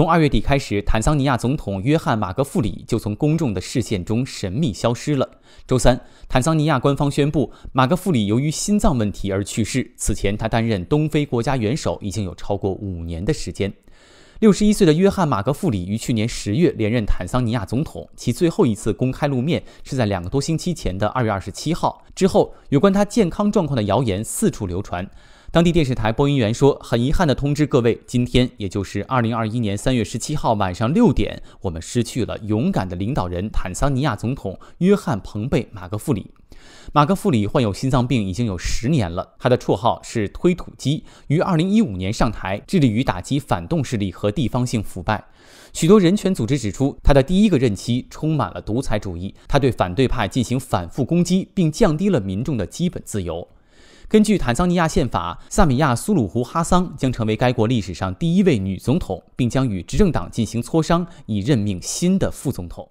从二月底开始，坦桑尼亚总统约翰·马格富里就从公众的视线中神秘消失了。周三，坦桑尼亚官方宣布，马格富里由于心脏问题而去世。此前，他担任东非国家元首已经有超过五年的时间。六十一岁的约翰·马格富里于去年十月连任坦桑尼亚总统，其最后一次公开露面是在两个多星期前的二月二十七号。之后，有关他健康状况的谣言四处流传。当地电视台播音员说：“很遗憾的通知各位，今天，也就是二零二一年三月十七号晚上六点，我们失去了勇敢的领导人坦桑尼亚总统约翰·彭贝·马格富里。”马克弗里患有心脏病已经有十年了。他的绰号是“推土机”，于2015年上台，致力于打击反动势力和地方性腐败。许多人权组织指出，他的第一个任期充满了独裁主义。他对反对派进行反复攻击，并降低了民众的基本自由。根据坦桑尼亚宪法，萨米亚苏鲁胡哈桑将成为该国历史上第一位女总统，并将与执政党进行磋商，以任命新的副总统。